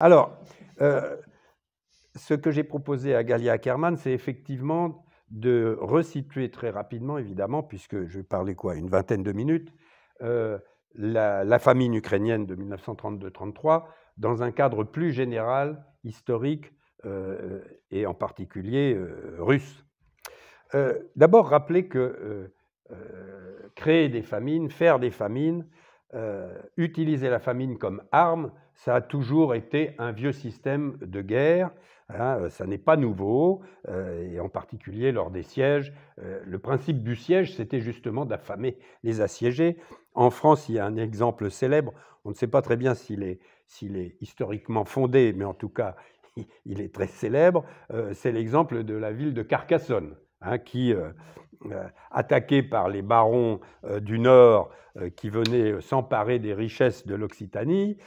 Alors, euh, ce que j'ai proposé à Galia Ackerman, c'est effectivement de resituer très rapidement, évidemment, puisque je parler quoi, une vingtaine de minutes, euh, la, famine ukrainienne de 1932-33 dans un cadre plus général, historique euh, et en particulier russe. D'abord, rappeler que créer des famines, faire des famines, euh, utiliser la famine comme arme, ça a toujours été un vieux système de guerre. Hein, euh, ça n'est pas nouveau, euh, et en particulier lors des sièges. le principe du siège, c'était justement d'affamer les assiégés. En France, il y a un exemple célèbre. On ne sait pas très bien s'il est, historiquement fondé, mais en tout cas, il est très célèbre. c'est l'exemple de la ville de Carcassonne. Hein, qui, euh, euh, attaqués par les barons euh, du Nord qui venaient s'emparer des richesses de l'Occitanie,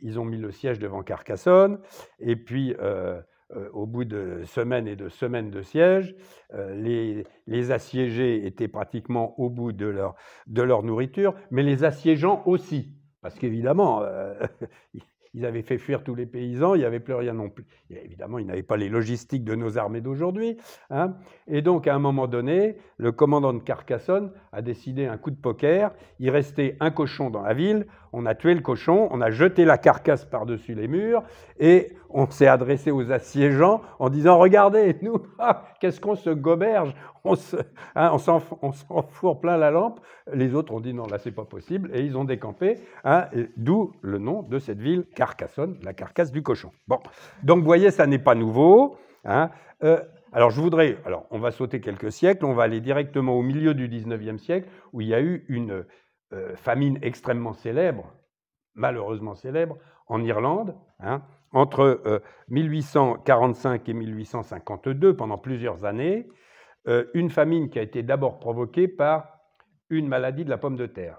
ils ont mis le siège devant Carcassonne, et puis au bout de semaines et de semaines de siège, les, assiégés étaient pratiquement au bout de leur nourriture, mais les assiégeants aussi, parce qu'évidemment, Ils avaient fait fuir tous les paysans, il n'y avait plus rien non plus. évidemment, ils n'avaient pas les logistiques de nos armées d'aujourd'hui. Hein. Et donc, à un moment donné, le commandant de Carcassonne a décidé un coup de poker. Il restait un cochon dans la ville. On a tué le cochon, on a jeté la carcasse par-dessus les murs et on s'est adressé aux assiégeants en disant Regardez, nous, ah, qu'est-ce qu'on se goberge On hein, s'en plein la lampe. Les autres ont dit Non, là, c'est pas possible et ils ont décampé, hein, d'où le nom de cette ville, Carcassonne, la carcasse du cochon. Bon, donc vous voyez, ça n'est pas nouveau. Hein. Euh, alors je voudrais, alors on va sauter quelques siècles, on va aller directement au milieu du 19e siècle où il y a eu une euh, famine extrêmement célèbre, malheureusement célèbre, en Irlande, hein, entre 1845 euh, et 1852, pendant plusieurs années, euh, une famine qui a été d'abord provoquée par une maladie de la pomme de terre,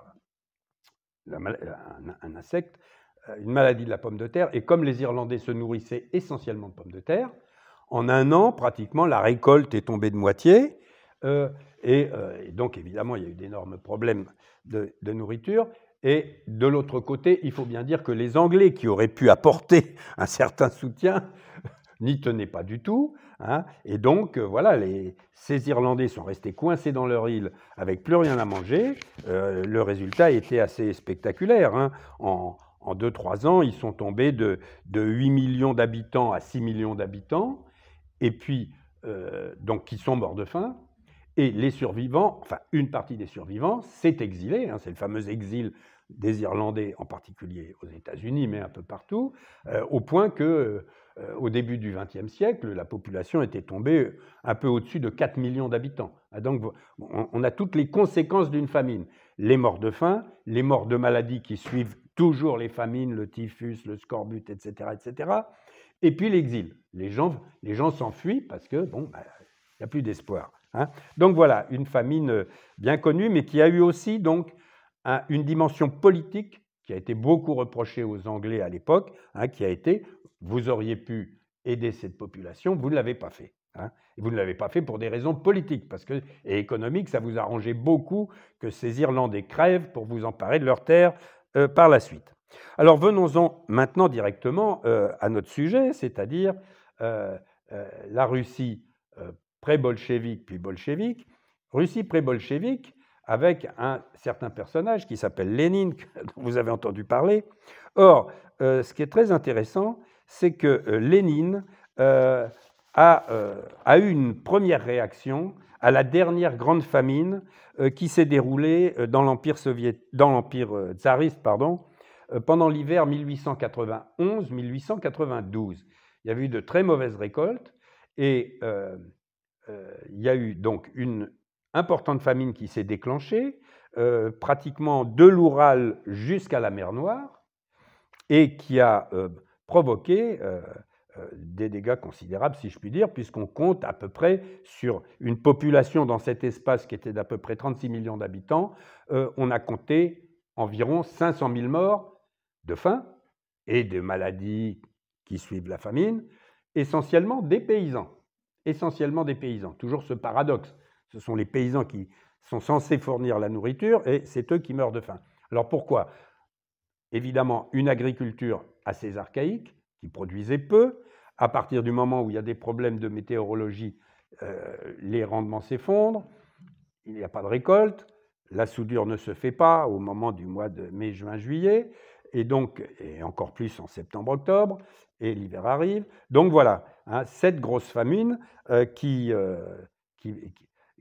un, insecte, une maladie de la pomme de terre, et comme les Irlandais se nourrissaient essentiellement de pommes de terre, en un an, pratiquement, la récolte est tombée de moitié, euh, euh, et, donc, évidemment, il y a eu d'énormes problèmes de, nourriture. Et de l'autre côté, il faut bien dire que les Anglais, qui auraient pu apporter un certain soutien, n'y tenaient pas du tout. Hein. et donc, euh, voilà, les, ces Irlandais sont restés coincés dans leur île avec plus rien à manger. le résultat était assez spectaculaire. Hein. En, 2-3 ans, ils sont tombés de, 8 millions d'habitants à 6 millions d'habitants, et puis, donc, ils sont morts de faim. Et les survivants, enfin une partie des survivants, s'est exilée. Hein, c'est le fameux exil des Irlandais, en particulier aux États-Unis, mais un peu partout, euh, au point que, euh, au début du XXe siècle, la population était tombée un peu au-dessus de 4 millions d'habitants. Ah, donc, on, a toutes les conséquences d'une famine les morts de faim, les morts de maladies qui suivent toujours les famines, le typhus, le scorbut, etc., etc. Et puis l'exil. Les gens, les gens s'enfuient parce que bon, bah, il n'y a plus d'espoir. Hein. donc voilà, une famine euh, bien connue, mais qui a eu aussi donc une dimension politique qui a été beaucoup reprochée aux Anglais à l'époque, hein, qui a été vous auriez pu aider cette population, vous ne l'avez pas fait. Hein. et vous ne l'avez pas fait pour des raisons politiques parce que, et économiques, ça vous arrangeait beaucoup que ces Irlandais crèvent pour vous emparer de leurs terres euh, par la suite. Alors venons-en maintenant directement euh, à notre sujet, c'est-à-dire la Russie pré bolchévique puis bolchevique, Russie pré bolchévique avec un certain personnage qui s'appelle Lénine, dont vous avez entendu parler. Or, euh, ce qui est très intéressant, c'est que euh, Lénine euh, a, a, eu une première réaction à la dernière grande famine qui s'est déroulée dans l'Empire, dans l'Empire tsariste pardon, pendant l'hiver 1891-1892. Il y avait eu de très mauvaises récoltes et euh, il y a eu donc une importante famine qui s'est déclenchée, euh, pratiquement de l'Oural jusqu'à la mer Noire, et qui a euh, provoqué des dégâts considérables, si je puis dire, puisqu'on compte à peu près sur une population dans cet espace qui était d'à peu près 36 millions d'habitants, on a compté environ 500 000 morts de faim et de maladies qui suivent la famine, essentiellement des paysans essentiellement des paysans. Toujours ce paradoxe. Ce sont les paysans qui sont censés fournir la nourriture et c'est eux qui meurent de faim. Alors pourquoi Évidemment, une agriculture assez archaïque, qui produisait peu. À partir du moment où il y a des problèmes de météorologie, euh, les rendements s'effondrent, il n'y a pas de récolte, la soudure ne se fait pas au moment du mois de mai, juin, juillet, et donc, et encore plus en septembre, octobre, et l'hiver arrive. Donc voilà, hein, cette grosse famine euh, euh, qui,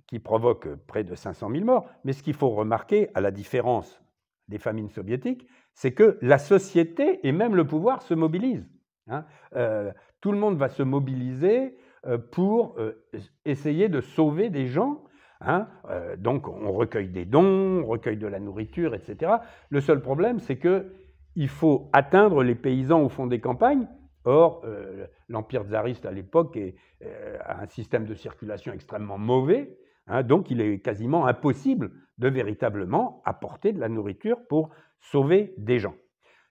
qui, provoque près de 500 000 morts. Mais ce qu'il faut remarquer, à la différence des famines soviétiques, c'est que la société et même le pouvoir se mobilisent. Hein. Euh, tout le monde va se mobiliser pour essayer de sauver des gens. Hein. donc on recueille des dons, on recueille de la nourriture, etc. Le seul problème, c'est que il faut atteindre les paysans au fond des campagnes Or, euh, l'Empire tsariste à l'époque est euh, a un système de circulation extrêmement mauvais, hein, donc il est quasiment impossible de véritablement apporter de la nourriture pour sauver des gens.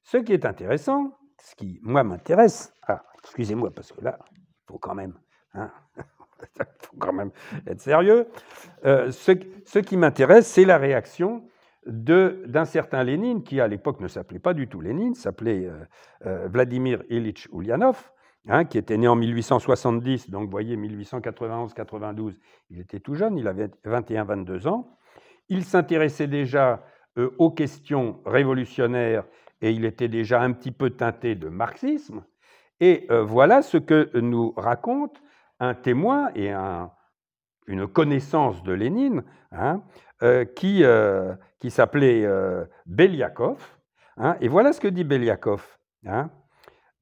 Ce qui est intéressant, ce qui, moi, m'intéresse, ah, excusez-moi, parce que là, il faut quand même, hein, faut quand même être sérieux, euh, ce qui m'intéresse, c'est la réaction d'un certain Lénine, qui à l'époque ne s'appelait pas du tout Lénine, s'appelait euh, euh, Vladimir Ilitch Ulyanov, hein, qui était né en 1870, donc vous voyez, 1891-92, il était tout jeune, il avait 21-22 ans. Il s'intéressait déjà euh, aux questions révolutionnaires et il était déjà un petit peu teinté de marxisme. Et voilà ce que nous raconte un témoin et une connaissance de Lénine, hein, euh, qui, euh, qui s'appelait euh, Beliakov. Hein. et voilà ce que dit Beliakov. Hein.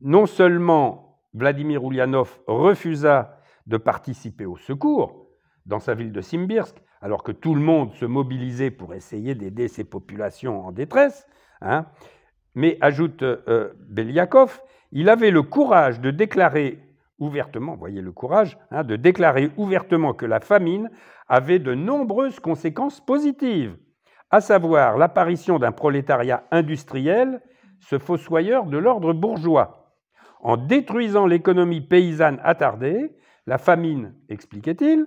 Non seulement Vladimir Ulyanov refusa de participer au secours dans sa ville de Simbirsk, alors que tout le monde se mobilisait pour essayer d'aider ces populations en détresse, hein, mais ajoute Beliakov, il avait le courage de déclarer ouvertement, voyez le courage, hein, de déclarer ouvertement que la famine avait de nombreuses conséquences positives, à savoir l'apparition d'un prolétariat industriel, ce fossoyeur de l'ordre bourgeois. En détruisant l'économie paysanne attardée, la famine, expliquait-il,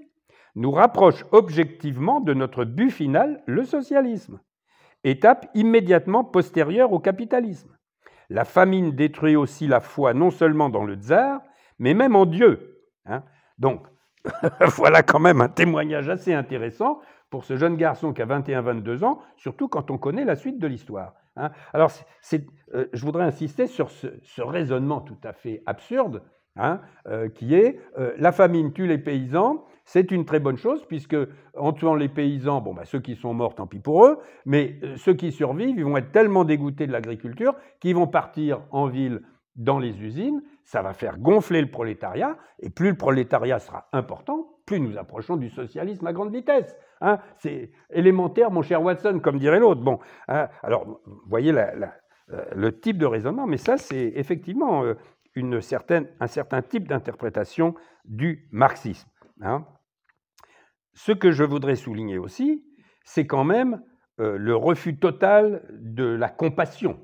nous rapproche objectivement de notre but final, le socialisme, étape immédiatement postérieure au capitalisme. La famine détruit aussi la foi non seulement dans le tsar, mais même en Dieu. Hein. Donc, voilà quand même un témoignage assez intéressant pour ce jeune garçon qui a 21-22 ans, surtout quand on connaît la suite de l'histoire. Hein. Alors, euh, je voudrais insister sur ce, raisonnement tout à fait absurde, hein, euh, qui est euh, la famine tue les paysans, c'est une très bonne chose, puisque en tuant les paysans, bon, bah, ceux qui sont morts, tant pis pour eux, mais ceux qui survivent, ils vont être tellement dégoûtés de l'agriculture qu'ils vont partir en ville dans les usines, ça va faire gonfler le prolétariat, et plus le prolétariat sera important, plus nous approchons du socialisme à grande vitesse. Hein. c'est élémentaire, mon cher Watson, comme dirait l'autre. Bon, hein, alors, vous voyez euh, le type de raisonnement, mais ça, c'est effectivement euh, une certaine, un certain type d'interprétation du marxisme. Hein. Ce que je voudrais souligner aussi, c'est quand même euh, le refus total de la compassion.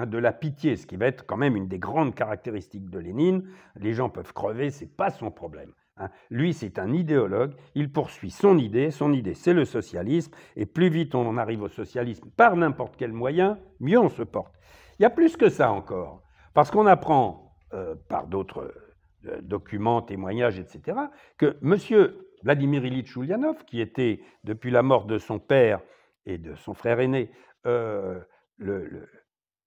Hein, de la pitié, ce qui va être quand même une des grandes caractéristiques de Lénine. Les gens peuvent crever, c'est pas son problème. Hein. Lui, c'est un idéologue, il poursuit son idée, son idée c'est le socialisme, et plus vite on arrive au socialisme par n'importe quel moyen, mieux on se porte. Il y a plus que ça encore, parce qu'on apprend euh, par d'autres euh, documents, témoignages, etc., que M. Vladimir Ilitch Ulyanov, qui était depuis la mort de son père et de son frère aîné, euh, le,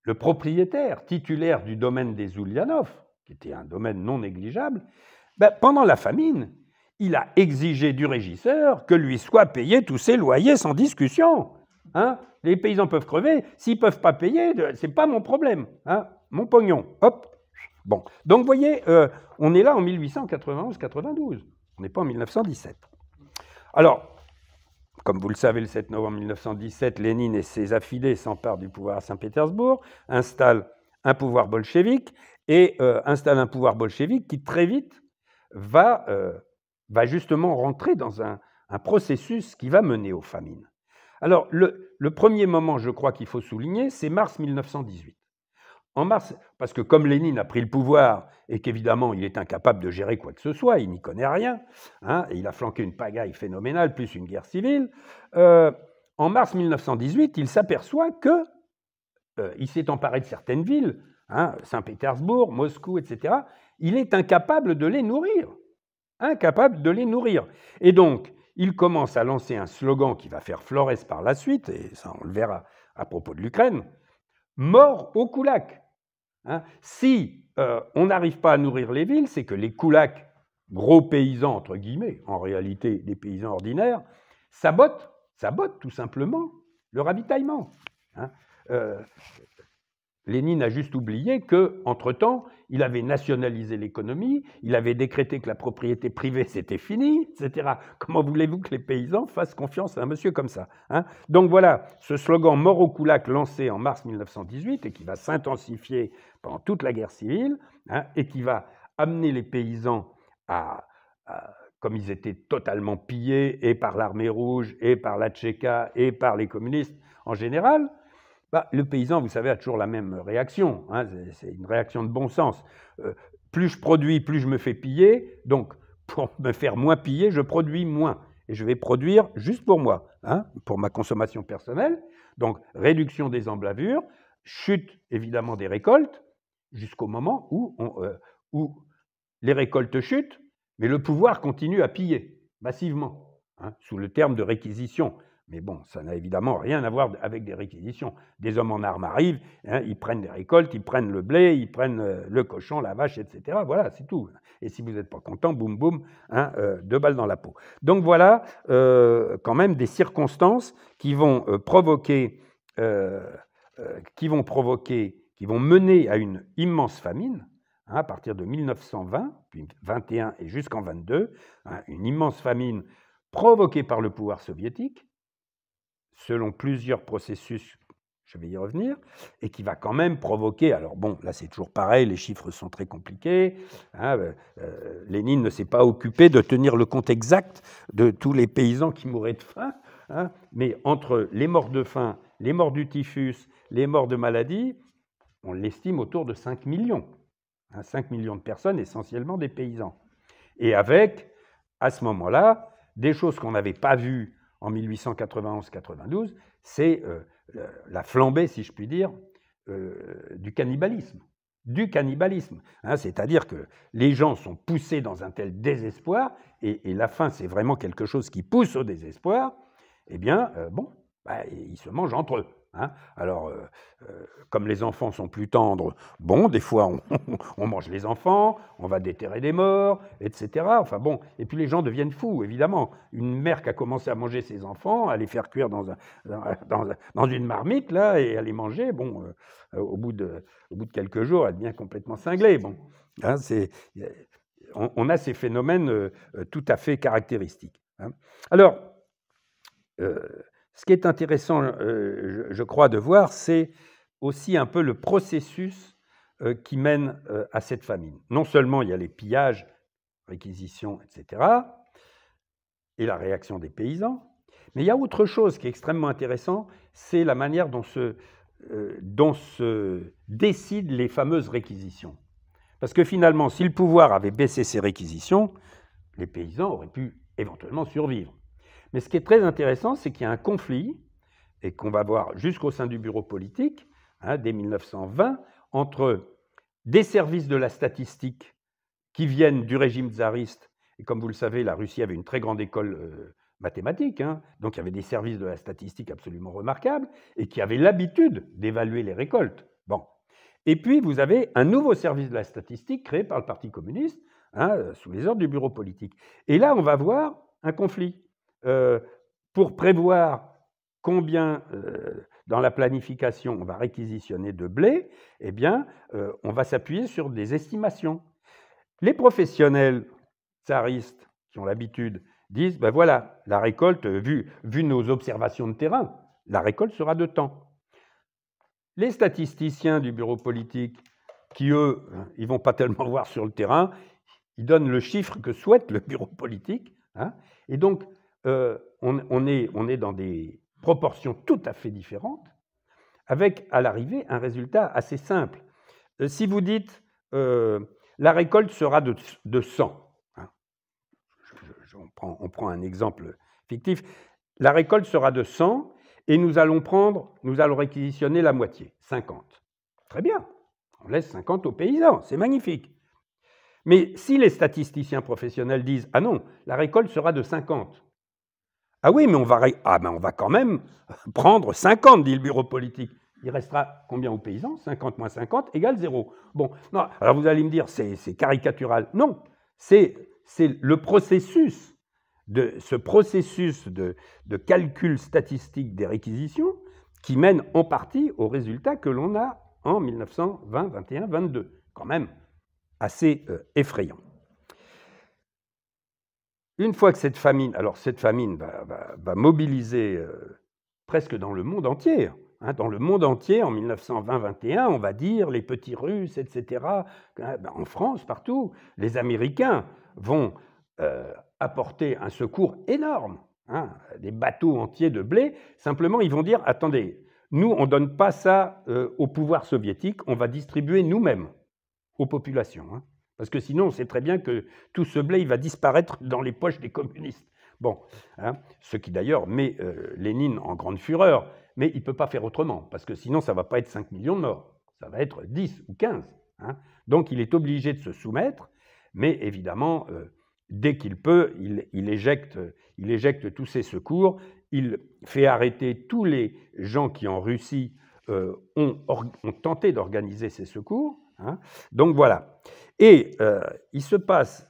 le propriétaire, titulaire du domaine des Ulyanov, qui était un domaine non négligeable, ben, pendant la famine, il a exigé du régisseur que lui soit payé tous ses loyers sans discussion. Hein. les paysans peuvent crever, s'ils peuvent pas payer, c'est pas mon problème. Hein, mon pognon, hop. Bon, donc vous voyez, euh, on est là en 1891-92, on n'est pas en 1917. Alors, comme vous le savez, le 7 novembre 1917, Lénine et ses affilés s'emparent du pouvoir à Saint-Pétersbourg, installent un pouvoir bolchevique et euh, installent un pouvoir bolchevique qui très vite va, euh, va justement rentrer dans un, processus qui va mener aux famines. Alors, le, le premier moment, je crois qu'il faut souligner, c'est mars 1918 en mars, parce que comme Lénine a pris le pouvoir et qu'évidemment il est incapable de gérer quoi que ce soit, il n'y connaît rien, hein, et il a flanqué une pagaille phénoménale plus une guerre civile, euh, en mars 1918, il s'aperçoit que euh, il s'est emparé de certaines villes, hein, Saint-Pétersbourg, Moscou, etc. Il est incapable de les nourrir, incapable de les nourrir, et donc il commence à lancer un slogan qui va faire Flores par la suite, et ça on le verra à propos de l'Ukraine mort aux koulaks. Hein, si euh, on n'arrive pas à nourrir les villes, c'est que les coulacs « gros paysans entre guillemets, en réalité des paysans ordinaires, sabotent, sabotent tout simplement le ravitaillement. Hein, euh, Lénine a juste oublié que, temps il avait nationalisé l'économie, il avait décrété que la propriété privée c'était fini, etc. Comment voulez-vous que les paysans fassent confiance à un monsieur comme ça hein Donc voilà, ce slogan mort au coulac lancé en mars 1918 et qui va s'intensifier pendant toute la guerre civile hein, et qui va amener les paysans à comme ils étaient totalement pillés et par l'armée rouge et par la Tchéka et par les communistes en général, bah, le paysan, vous savez, a toujours la même réaction. Hein, c'est une réaction de bon sens. Euh, plus je produis, plus je me fais piller. Donc, pour me faire moins piller, je produis moins. Et je vais produire juste pour moi, hein, pour ma consommation personnelle. Donc, réduction des emblavures, chute évidemment des récoltes, jusqu'au moment où, euh, les récoltes chutent, mais le pouvoir continue à piller massivement, hein, sous le terme de réquisition. Mais bon, ça n'a évidemment rien à voir avec des réquisitions. Des hommes en armes arrivent, hein, ils prennent des récoltes, ils prennent le blé, ils prennent euh, le cochon, la vache, etc. Voilà, c'est tout. Et si vous n'êtes pas content, boum, boum, hein, euh, deux balles dans la peau. Donc voilà euh, quand même des circonstances qui vont provoquer, qui vont provoquer, qui vont mener à une immense famine hein, à partir de 1920, puis 21 et jusqu'en 22, une immense famine provoquée par le pouvoir soviétique selon plusieurs processus, je vais y revenir, et qui va quand même provoquer, alors bon, là c'est toujours pareil, les chiffres sont très compliqués, hein, euh, euh, Lénine ne s'est pas occupé de tenir le compte exact de tous les paysans qui mouraient de faim, hein, mais entre les morts de faim, les morts du typhus, les morts de maladie, on l'estime autour de 5 millions. 5 hein, millions de personnes, essentiellement des paysans. Et avec, à ce moment-là, des choses qu'on n'avait pas vues en 1891-92, c'est euh, la flambée, si je puis dire, euh, du cannibalisme. Du cannibalisme. Hein, c'est-à-dire que les gens sont poussés dans un tel désespoir, et, la faim, c'est vraiment quelque chose qui pousse au désespoir, eh bien, euh, bon, bah, ils se mangent entre eux. Hein. Alors, euh, euh, comme les enfants sont plus tendres, bon, des fois on, mange les enfants, on va déterrer des morts, etc. Enfin bon, et puis les gens deviennent fous, évidemment. Une mère qui a commencé à manger ses enfants, à les faire cuire dans, une marmite, là, et à les manger, bon, euh, au, bout de, quelques jours, elle devient complètement cinglée. Bon, hein, c'est, on, a ces phénomènes tout à fait caractéristiques. Hein. Alors, ce qui est intéressant, euh, je, crois, de voir, c'est aussi un peu le processus euh, qui mène euh, à cette famine. Non seulement il y a les pillages, réquisitions, etc., et la réaction des paysans, mais il y a autre chose qui est extrêmement intéressant, c'est la manière dont dont se décident les fameuses réquisitions. Parce que finalement, si le pouvoir avait baissé ses réquisitions, les paysans auraient pu éventuellement survivre. Mais ce qui est très intéressant, c'est qu'il y a un conflit, et qu'on va voir jusqu'au sein du bureau politique, hein, dès 1920, entre des services de la statistique qui viennent du régime tsariste, et comme vous le savez, la Russie avait une très grande école euh, mathématique, hein, donc il y avait des services de la statistique absolument remarquables, et qui avaient l'habitude d'évaluer les récoltes. Bon. Et puis, vous avez un nouveau service de la statistique créé par le Parti communiste, hein, euh, sous les ordres du bureau politique. Et là, on va voir un conflit euh, pour prévoir combien euh, dans la planification on va réquisitionner de blé, eh bien, euh, on va s'appuyer sur des estimations. Les professionnels tsaristes qui ont l'habitude disent, ben voilà, la récolte, vu, vu nos observations de terrain, la récolte sera de temps. Les statisticiens du bureau politique, qui eux, hein, ils vont pas tellement voir sur le terrain, ils donnent le chiffre que souhaite le bureau politique. Hein, et donc, euh, on, est, dans des proportions tout à fait différentes, avec à l'arrivée un résultat assez simple. Euh, si vous dites euh, la récolte sera de, de 100, hein. on, prend, on, prend, un exemple fictif, la récolte sera de 100 et nous allons prendre, nous allons réquisitionner la moitié, 50. Très bien, on laisse 50 aux paysans, c'est magnifique. Mais si les statisticiens professionnels disent ah non, la récolte sera de 50, ah oui, mais on va, ah ben, on va quand même prendre 50, dit le bureau politique. Il restera combien aux paysans 50 moins 50 égale 0. Bon, non, alors vous allez me dire, c'est caricatural. Non, c'est le processus, de, ce processus de, calcul statistique des réquisitions qui mène en partie au résultat que l'on a en 1920, 21, 22. Quand même, assez euh, effrayant. Une fois que cette famine, alors cette famine va, mobiliser euh, presque dans le monde entier, hein, dans le monde entier en 1920-21, on va dire les petits Russes, etc., hein, ben, en France, partout, les Américains vont euh, apporter un secours énorme, hein, des bateaux entiers de blé, simplement ils vont dire, attendez, nous, on ne donne pas ça euh, au pouvoir soviétique, on va distribuer nous-mêmes aux populations. Parce que sinon, on sait très bien que tout ce blé, il va disparaître dans les poches des communistes. Bon, hein, ce qui d'ailleurs met euh, Lénine en grande fureur, mais il ne peut pas faire autrement, parce que sinon, ça ne va pas être 5 millions de morts, ça va être 10 ou 15. Hein. Donc, il est obligé de se soumettre, mais évidemment, euh, dès qu'il peut, il, éjecte, tous ses secours, il fait arrêter tous les gens qui, en Russie, euh, ont, ont tenté d'organiser ces secours, Hein. Donc voilà. Et euh, il se passe,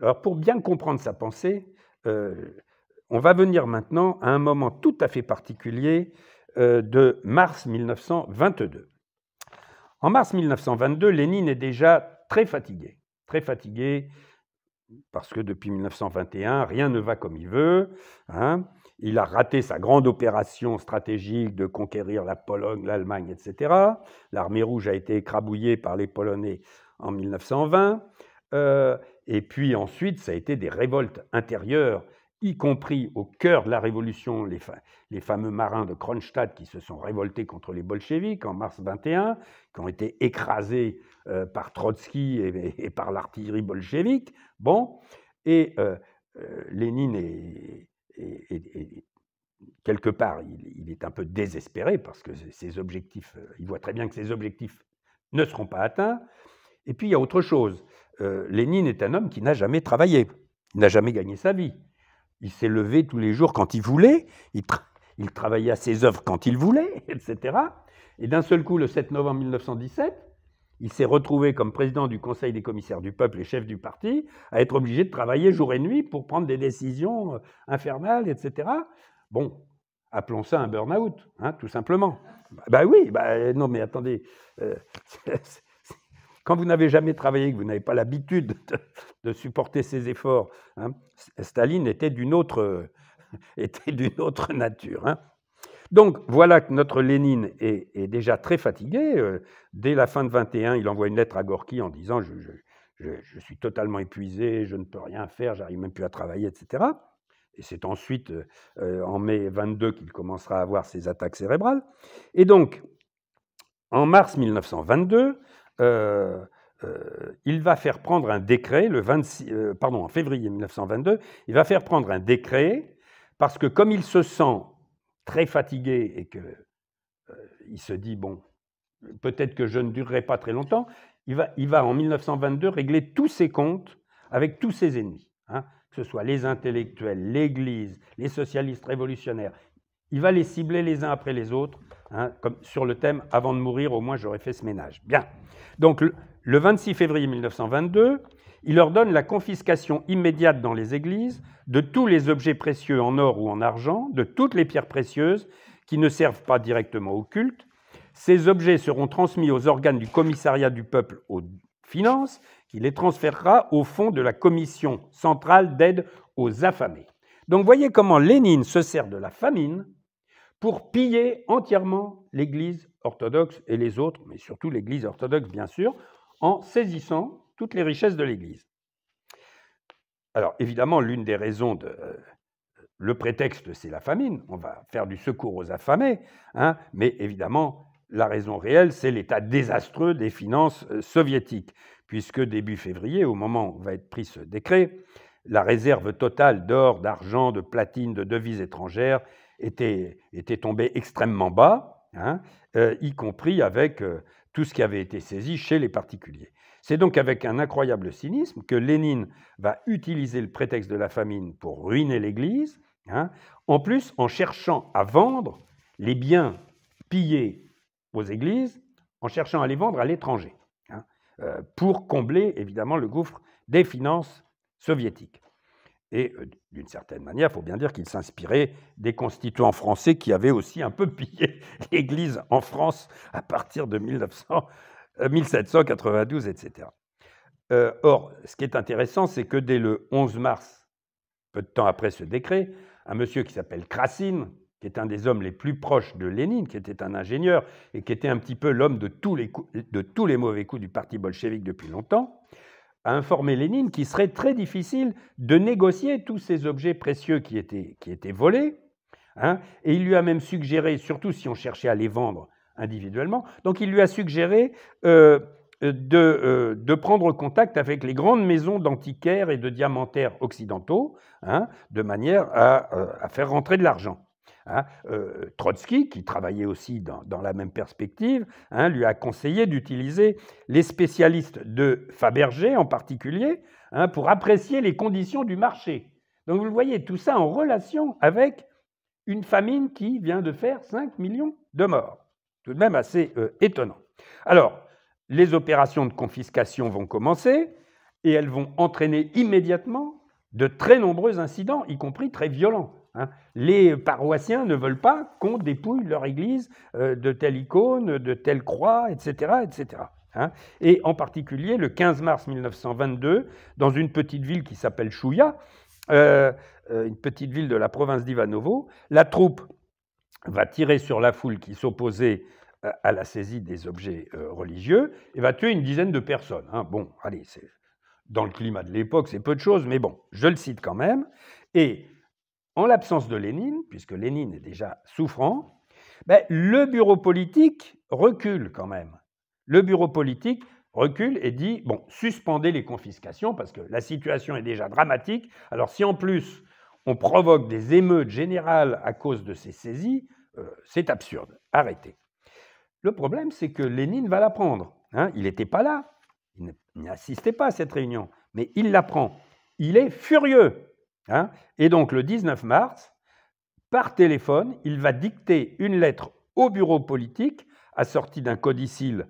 alors pour bien comprendre sa pensée, euh, on va venir maintenant à un moment tout à fait particulier euh, de mars 1922. En mars 1922, Lénine est déjà très fatigué, très fatigué parce que depuis 1921, rien ne va comme il veut. Hein. Il a raté sa grande opération stratégique de conquérir la Pologne, l'Allemagne, etc. L'armée rouge a été écrabouillée par les Polonais en 1920. Euh, et puis ensuite, ça a été des révoltes intérieures, y compris au cœur de la Révolution, les, fameux marins de Kronstadt qui se sont révoltés contre les bolcheviks en mars 21, qui ont été écrasés euh, par Trotsky et, par l'artillerie bolchevique. Bon, et euh, Lénine est, et, quelque part, il, est un peu désespéré parce que ses objectifs, euh, il voit très bien que ses objectifs ne seront pas atteints. Et puis il y a autre chose. Euh, Lénine est un homme qui n'a jamais travaillé, n'a jamais gagné sa vie. Il s'est levé tous les jours quand il voulait, il, il travaillait à ses œuvres quand il voulait, etc. Et d'un seul coup, le 7 novembre 1917, il s'est retrouvé comme président du Conseil des commissaires du peuple et chef du parti à être obligé de travailler jour et nuit pour prendre des décisions euh, infernales, etc. Bon, appelons ça un burn-out, hein, tout simplement. Ben oui, bah, euh, non mais attendez, euh, quand vous n'avez jamais travaillé, que vous n'avez pas l'habitude de, supporter ces efforts, hein, Staline était d'une autre, autre nature. Hein. Donc voilà que notre Lénine est, déjà très fatigué. Euh, dès la fin de 21, il envoie une lettre à Gorky en disant je, suis totalement épuisé, je ne peux rien faire, j'arrive même plus à travailler, etc. Et c'est ensuite, euh, euh, en mai 22, qu'il commencera à avoir ses attaques cérébrales. Et donc, en mars 1922, il va faire prendre un décret, le 26, pardon, en février 1922, il va faire prendre un décret parce que comme il se sent très fatigué et qu'il euh, il se dit, bon, peut-être que je ne durerai pas très longtemps, il va, il va en 1922 régler tous ses comptes avec tous ses ennemis, hein. que ce soit les intellectuels, l'Église, les socialistes révolutionnaires. Il va les cibler les uns après les autres, hein, comme sur le thème Avant de mourir, au moins j'aurais fait ce ménage. Bien. Donc le 26 février 1922, il ordonne la confiscation immédiate dans les églises de tous les objets précieux en or ou en argent, de toutes les pierres précieuses qui ne servent pas directement au culte. Ces objets seront transmis aux organes du commissariat du peuple aux finances, qui les transférera au fonds de la commission centrale d'aide aux affamés. Donc voyez comment Lénine se sert de la famine pour piller entièrement l'Église orthodoxe et les autres, mais surtout l'Église orthodoxe bien sûr, en saisissant toutes les richesses de l'Église. Alors évidemment, l'une des raisons de... Euh, le prétexte, c'est la famine, on va faire du secours aux affamés, hein, mais évidemment, la raison réelle, c'est l'état désastreux des finances euh, soviétiques, puisque début février, au moment où va être pris ce décret, la réserve totale d'or, d'argent, de platine, de devises étrangères était, tombée extrêmement bas, hein, euh, y compris avec tout ce qui avait été saisi chez les particuliers. C'est donc avec un incroyable cynisme que Lénine va utiliser le prétexte de la famine pour ruiner l'Église, hein, en plus en cherchant à vendre les biens pillés aux églises, en cherchant à les vendre à l'étranger, hein, euh, pour combler évidemment le gouffre des finances soviétiques. Et euh, d'une certaine manière, il faut bien dire qu'il s'inspirait des constituants français qui avaient aussi un peu pillé l'Église en France à partir de 1900. 1792, euh, etc. Euh, or, ce qui est intéressant, c'est que dès le 11 mars, peu de temps après ce décret, un monsieur qui s'appelle Krasine, qui est un des hommes les plus proches de Lénine, qui était un ingénieur et qui était un petit peu l'homme de, tous les mauvais coups du parti bolchévique depuis longtemps, a informé Lénine qu'il serait très difficile de négocier tous ces objets précieux qui étaient, volés. Hein, et il lui a même suggéré, surtout si on cherchait à les vendre, individuellement. Donc il lui a suggéré euh, euh, de, prendre contact avec les grandes maisons d'antiquaires et de diamantaires occidentaux, hein, de manière euh, à, faire rentrer de l'argent. Hein. Trotsky, qui travaillait aussi dans, la même perspective, hein, lui a conseillé d'utiliser les spécialistes de Fabergé en particulier pour apprécier les conditions du marché. Donc vous le voyez, tout ça en relation avec une famine qui vient de faire 5 millions de morts tout de même assez euh, étonnant. Alors, les opérations de confiscation vont commencer et elles vont entraîner immédiatement de très nombreux incidents, y compris très violents. Hein. Les paroissiens ne veulent pas qu'on dépouille leur église euh, de telle icône, de telle croix, etc. etc. Hein. Et en particulier, le 15 mars 1922, dans une petite ville qui s'appelle Chouya, euh, une petite ville de la province d'Ivanovo, la troupe va tirer sur la foule qui s'opposait euh, à la saisie des objets euh, religieux et va tuer une dizaine de personnes. Hein. Bon, allez, c'est dans le climat de l'époque, c'est peu de choses, mais bon, je le cite quand même. Et en l'absence de Lénine, puisque Lénine est déjà souffrant, ben, le bureau politique recule quand même. Le bureau politique recule et dit, bon, suspendez les confiscations parce que la situation est déjà dramatique. Alors si en plus on provoque des émeutes générales à cause de ces saisies, euh, c'est absurde. Arrêtez. Le problème, c'est que Lénine va l'apprendre. Hein. il n'était pas là, il n'assistait pas à cette réunion, mais il l'apprend. Il est furieux. Hein. et donc le 19 mars, par téléphone, il va dicter une lettre au bureau politique, assortie d'un codicile,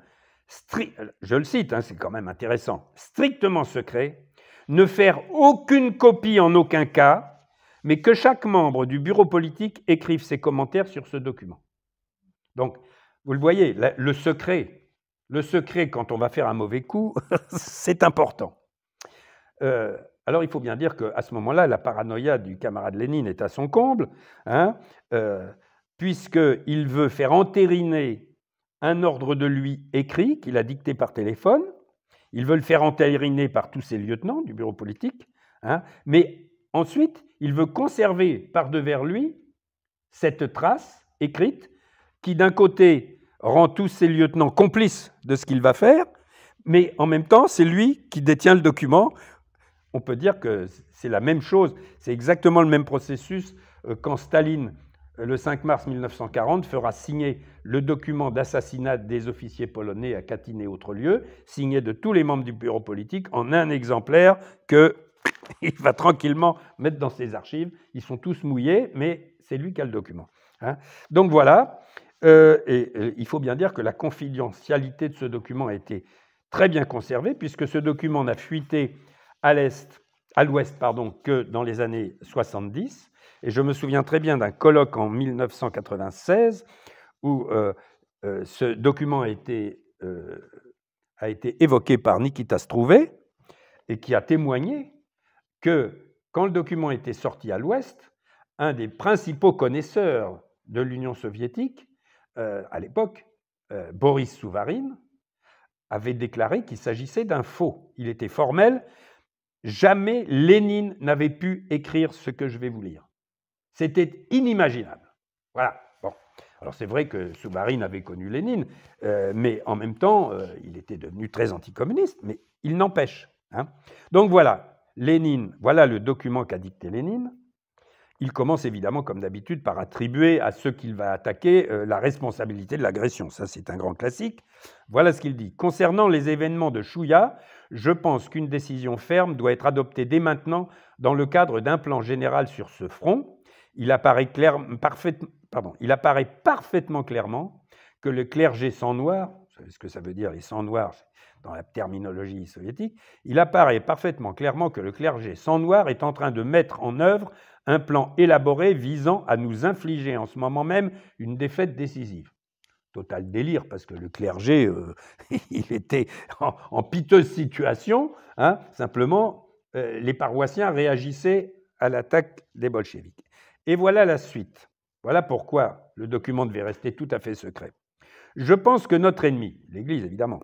je le cite, hein, c'est quand même intéressant, strictement secret, ne faire aucune copie en aucun cas, mais que chaque membre du bureau politique écrive ses commentaires sur ce document. Donc, vous le voyez, le secret, le secret quand on va faire un mauvais coup, c'est important. Euh, alors il faut bien dire qu'à ce moment-là, la paranoïa du camarade Lénine est à son comble, hein, euh, puisqu'il veut faire entériner un ordre de lui écrit qu'il a dicté par téléphone. Il veut le faire entériner par tous ses lieutenants du bureau politique, hein, mais Ensuite, il veut conserver par-devers lui cette trace écrite qui, d'un côté, rend tous ses lieutenants complices de ce qu'il va faire, mais en même temps, c'est lui qui détient le document. On peut dire que c'est la même chose, c'est exactement le même processus euh, quand Staline, euh, le 5 mars 1940, fera signer le document d'assassinat des officiers polonais à Katyn et autres lieux, signé de tous les membres du bureau politique en un exemplaire que il va tranquillement mettre dans ses archives. Ils sont tous mouillés, mais c'est lui qui a le document. Hein. Donc voilà. Euh, et euh, il faut bien dire que la confidentialité de ce document a été très bien conservée, puisque ce document n'a fuité à l'est, à l'ouest, pardon, que dans les années 70. Et je me souviens très bien d'un colloque en 1996 où euh, ce document a été, a été évoqué par Nikita Strouvé et qui a témoigné que quand le document était sorti à l'Ouest, un des principaux connaisseurs de l'Union soviétique, euh, à l'époque, euh, Boris Souvarine, avait déclaré qu'il s'agissait d'un faux. Il était formel. Jamais Lénine n'avait pu écrire ce que je vais vous lire. C'était inimaginable. Voilà. Bon. Alors c'est vrai que Souvarine avait connu Lénine, euh, mais en même temps, il était devenu très anticommuniste, mais il n'empêche. Hein. Donc voilà, Lénine, voilà le document qu'a dicté Lénine. Il commence évidemment, comme d'habitude, par attribuer à ceux qu'il va attaquer euh, la responsabilité de l'agression. Ça, c'est un grand classique. Voilà ce qu'il dit. Concernant les événements de Chouya, je pense qu'une décision ferme doit être adoptée dès maintenant dans le cadre d'un plan général sur ce front. Il apparaît, il apparaît parfaitement clairement que le clergé sans noir ce que ça veut dire les sans noirs dans la terminologie soviétique, il apparaît parfaitement clairement que le clergé sans noir est en train de mettre en œuvre un plan élaboré visant à nous infliger en ce moment même une défaite décisive. Total délire, parce que le clergé, euh, il était en, piteuse situation, hein. simplement, euh, les paroissiens réagissaient à l'attaque des bolcheviks. Et voilà la suite. Voilà pourquoi le document devait rester tout à fait secret. Je pense que notre ennemi, l'Église évidemment,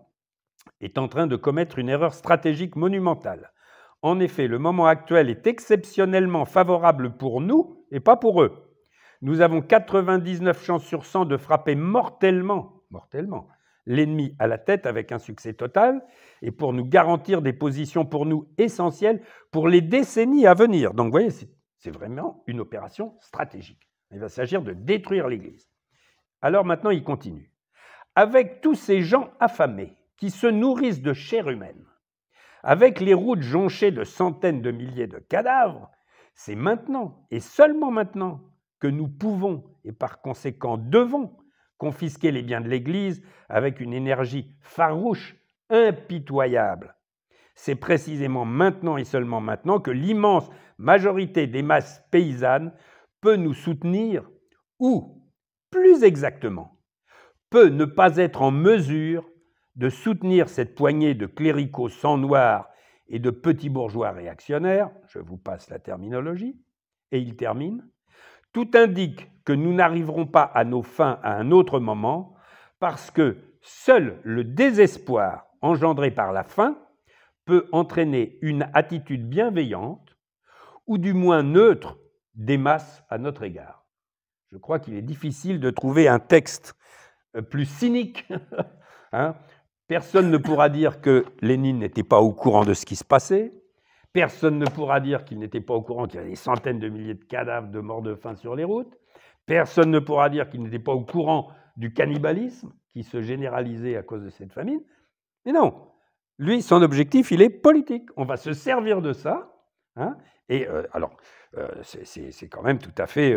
est en train de commettre une erreur stratégique monumentale. En effet, le moment actuel est exceptionnellement favorable pour nous et pas pour eux. Nous avons 99 chances sur 100 de frapper mortellement, mortellement, l'ennemi à la tête avec un succès total et pour nous garantir des positions pour nous essentielles pour les décennies à venir. Donc vous voyez, c'est vraiment une opération stratégique. Il va s'agir de détruire l'Église. Alors maintenant, il continue avec tous ces gens affamés qui se nourrissent de chair humaine, avec les routes jonchées de centaines de milliers de cadavres, c'est maintenant et seulement maintenant que nous pouvons et par conséquent devons confisquer les biens de l'Église avec une énergie farouche, impitoyable. C'est précisément maintenant et seulement maintenant que l'immense majorité des masses paysannes peut nous soutenir ou, plus exactement, peut ne pas être en mesure de soutenir cette poignée de cléricaux sans noir et de petits bourgeois réactionnaires, je vous passe la terminologie, et il termine, tout indique que nous n'arriverons pas à nos fins à un autre moment, parce que seul le désespoir engendré par la faim peut entraîner une attitude bienveillante, ou du moins neutre, des masses à notre égard. Je crois qu'il est difficile de trouver un texte euh, plus cynique. Hein. Personne ne pourra dire que Lénine n'était pas au courant de ce qui se passait. Personne ne pourra dire qu'il n'était pas au courant qu'il y avait des centaines de milliers de cadavres de morts de faim sur les routes. Personne ne pourra dire qu'il n'était pas au courant du cannibalisme qui se généralisait à cause de cette famine. Mais non, lui, son objectif, il est politique. On va se servir de ça. Hein. et euh, alors, euh, c'est quand même tout à fait,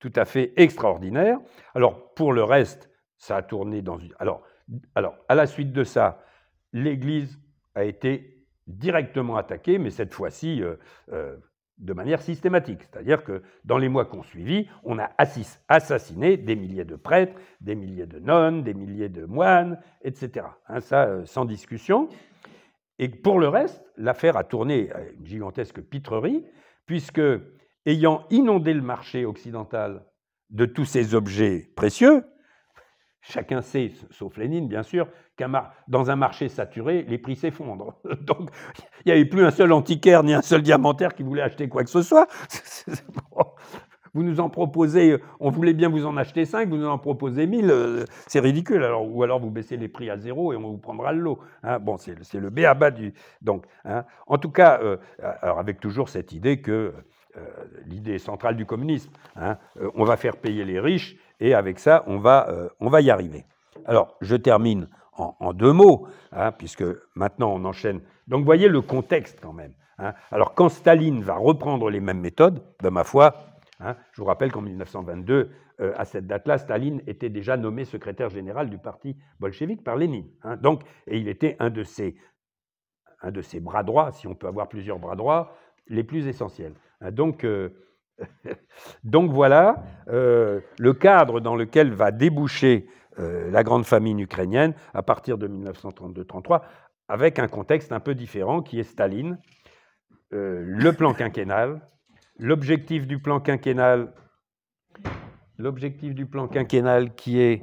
tout à fait extraordinaire. Alors, pour le reste, ça a tourné dans une. Alors, alors à la suite de ça, l'Église a été directement attaquée, mais cette fois-ci euh, euh, de manière systématique. C'est-à-dire que dans les mois ont suivi, on a assassiné des milliers de prêtres, des milliers de nonnes, des milliers de moines, etc. Hein, ça, euh, sans discussion. Et pour le reste, l'affaire a tourné à une gigantesque pitrerie, puisque, ayant inondé le marché occidental de tous ces objets précieux, Chacun sait, sauf Lénine bien sûr, qu'un dans un marché saturé, les prix s'effondrent. Donc il n'y avait plus un seul antiquaire ni un seul diamantaire qui voulait acheter quoi que ce soit. vous nous en proposez, on voulait bien vous en acheter 5, vous nous en proposez 1000, euh, c'est ridicule. Alors, ou alors vous baissez les prix à zéro et on vous prendra le lot. Hein. bon, c'est le B à bas du. Donc, hein. en tout cas, euh, avec toujours cette idée que euh, l'idée centrale du communisme, hein, on va faire payer les riches et avec ça, on va, euh, on va y arriver. Alors, je termine en, deux mots, hein, puisque maintenant on enchaîne. Donc, voyez le contexte quand même. Hein. Alors, quand Staline va reprendre les mêmes méthodes, ben, ma foi, hein, je vous rappelle qu'en 1922, euh, à cette date-là, Staline était déjà nommé secrétaire général du parti bolchevique par Lénine. donc, et il était un de ses un de ses bras droits, si on peut avoir plusieurs bras droits, les plus essentiels. Donc, euh, donc voilà euh, le cadre dans lequel va déboucher euh, la grande famine ukrainienne à partir de 1932-33, avec un contexte un peu différent qui est Staline, euh, le plan quinquennal. L'objectif du plan quinquennal, l'objectif du plan quinquennal qui est,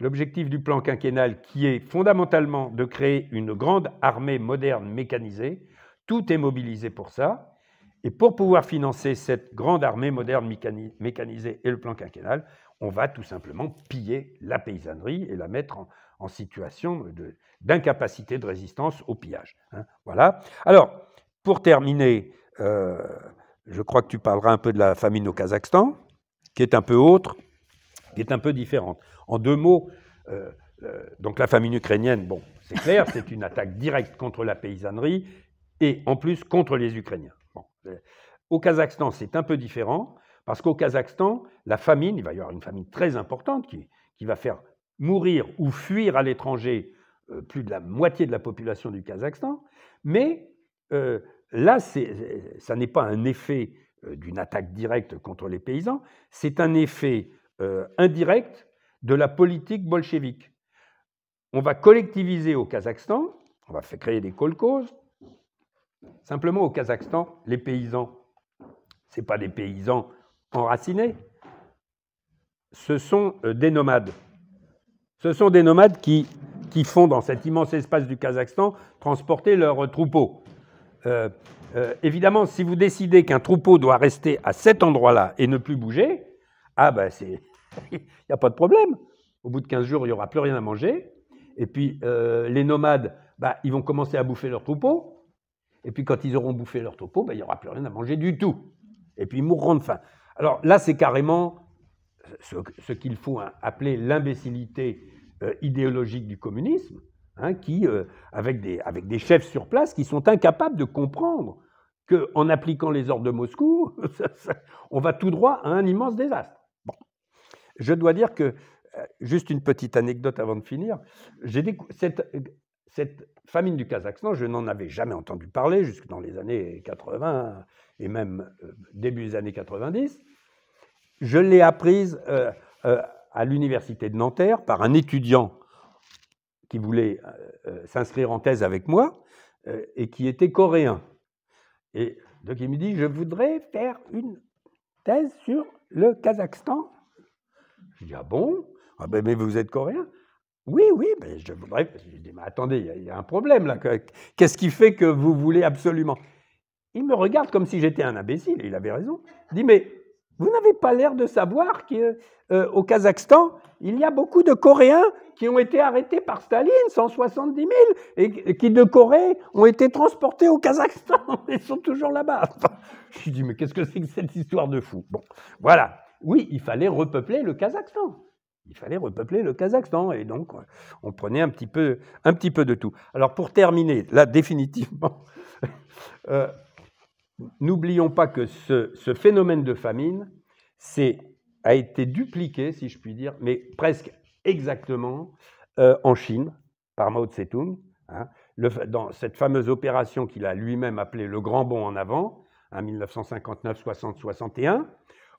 l'objectif du plan quinquennal qui est fondamentalement de créer une grande armée moderne mécanisée. Tout est mobilisé pour ça. Et pour pouvoir financer cette grande armée moderne mécanisée et le plan quinquennal, on va tout simplement piller la paysannerie et la mettre en, situation d'incapacité de, résistance au pillage. Hein. voilà. Alors, pour terminer, euh, je crois que tu parleras un peu de la famine au Kazakhstan, qui est un peu autre, qui est un peu différente. En deux mots, euh, euh, donc la famine ukrainienne, bon, c'est clair, c'est une attaque directe contre la paysannerie et en plus contre les Ukrainiens. Au Kazakhstan, c'est un peu différent, parce qu'au Kazakhstan, la famine, il va y avoir une famine très importante qui, qui va faire mourir ou fuir à l'étranger euh, plus de la moitié de la population du Kazakhstan. Mais euh, là, ça n'est pas un effet euh, d'une attaque directe contre les paysans, c'est un effet indirect de la politique bolchevique. On va collectiviser au Kazakhstan, on va faire créer des kolkhozes, Simplement, au Kazakhstan, les paysans, ce pas des paysans enracinés, ce sont euh, des nomades. Ce sont des nomades qui, font dans cet immense espace du Kazakhstan transporter leurs euh, troupeaux. Euh, évidemment, si vous décidez qu'un troupeau doit rester à cet endroit-là et ne plus bouger, ah il ben, n'y a pas de problème. Au bout de 15 jours, il n'y aura plus rien à manger. Et puis les nomades, bah, ils vont commencer à bouffer leurs troupeaux. Et puis quand ils auront bouffé leur topo, ben, il n'y aura plus rien à manger du tout. Et puis ils mourront de faim. Alors là, c'est carrément ce, qu'il faut hein, appeler l'imbécilité euh, idéologique du communisme, hein, qui, euh, avec, des, avec des chefs sur place qui sont incapables de comprendre qu'en appliquant les ordres de Moscou, on va tout droit à un immense désastre. Bon. Je dois dire que, euh, juste une petite anecdote avant de finir, j'ai cette, cette famine du Kazakhstan, je n'en avais jamais entendu parler jusque dans les années 80 et même euh, début des années 90. Je l'ai apprise euh, euh, à l'université de Nanterre par un étudiant qui voulait s'inscrire en thèse avec moi et qui était coréen. Et donc il me dit, je voudrais faire une thèse sur le Kazakhstan. Je dis, ah bon ah ben, Mais vous êtes coréen oui, oui, mais je voudrais. Je dis, mais attendez, il y, a un problème là. Qu'est-ce qui fait que vous voulez absolument Il me regarde comme si j'étais un imbécile, il avait raison. Il dit, mais vous n'avez pas l'air de savoir qu'au euh, Kazakhstan, il y a beaucoup de Coréens qui ont été arrêtés par Staline, 170 000, et qui de Corée ont été transportés au Kazakhstan. Ils sont toujours là-bas. Je dis, mais qu'est-ce que c'est que cette histoire de fou Bon, voilà. Oui, il fallait repeupler le Kazakhstan il fallait repeupler le Kazakhstan. Et donc, euh, on prenait un petit peu, un petit peu de tout. Alors, pour terminer, là, définitivement, euh, n'oublions pas que ce, phénomène de famine a été dupliqué, si je puis dire, mais presque exactement euh, en Chine, par Mao Tse-tung, hein. dans cette fameuse opération qu'il a lui-même appelée le Grand Bond en avant, en 1959, 60, 61,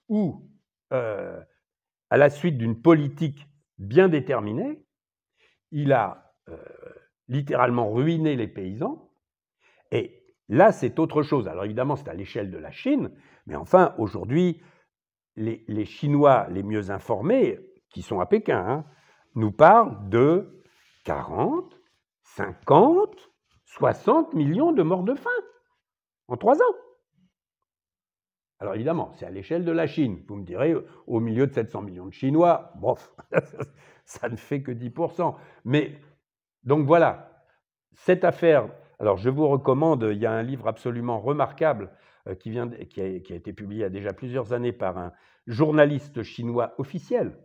où à la suite d'une politique bien déterminée, il a euh, littéralement ruiné les paysans. Et là, c'est autre chose. Alors évidemment, c'est à l'échelle de la Chine, mais enfin, aujourd'hui, les, Chinois les mieux informés, qui sont à Pékin, hein, nous parlent de 40, 50, 60 millions de morts de faim en trois ans. Alors évidemment, c'est à l'échelle de la Chine. Vous me direz, au milieu de 700 millions de Chinois, bof, ça ne fait que 10%. Mais donc voilà, cette affaire, alors je vous recommande, il y a un livre absolument remarquable euh, qui, vient, qui, a, été publié il y a déjà plusieurs années par un journaliste chinois officiel,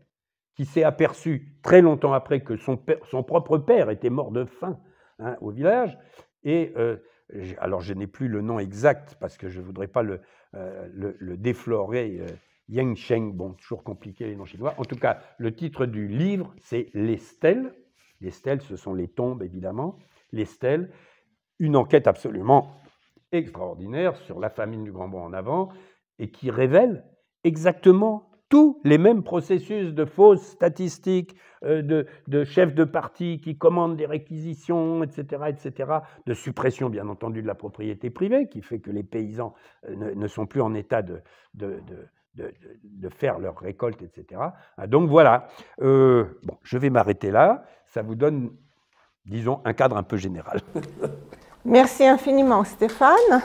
qui s'est aperçu très longtemps après que son, propre père était mort de faim hein, au village. Et euh, alors je n'ai plus le nom exact parce que je ne voudrais pas le, euh, le, défloré euh, Yang Sheng, bon, toujours compliqué les noms chinois. En tout cas, le titre du livre, c'est Les stèles. Les stèles, ce sont les tombes, évidemment. Les stèles, une enquête absolument extraordinaire sur la famine du Grand Bon en avant et qui révèle exactement tous les mêmes processus de fausses statistiques, euh, de, chefs de parti qui commandent des réquisitions, etc., etc., de suppression, bien entendu, de la propriété privée, qui fait que les paysans euh, ne, sont plus en état de, faire leur récolte, etc. Ah, donc voilà. Euh, bon, je vais m'arrêter là. Ça vous donne, disons, un cadre un peu général. Merci infiniment, Stéphane.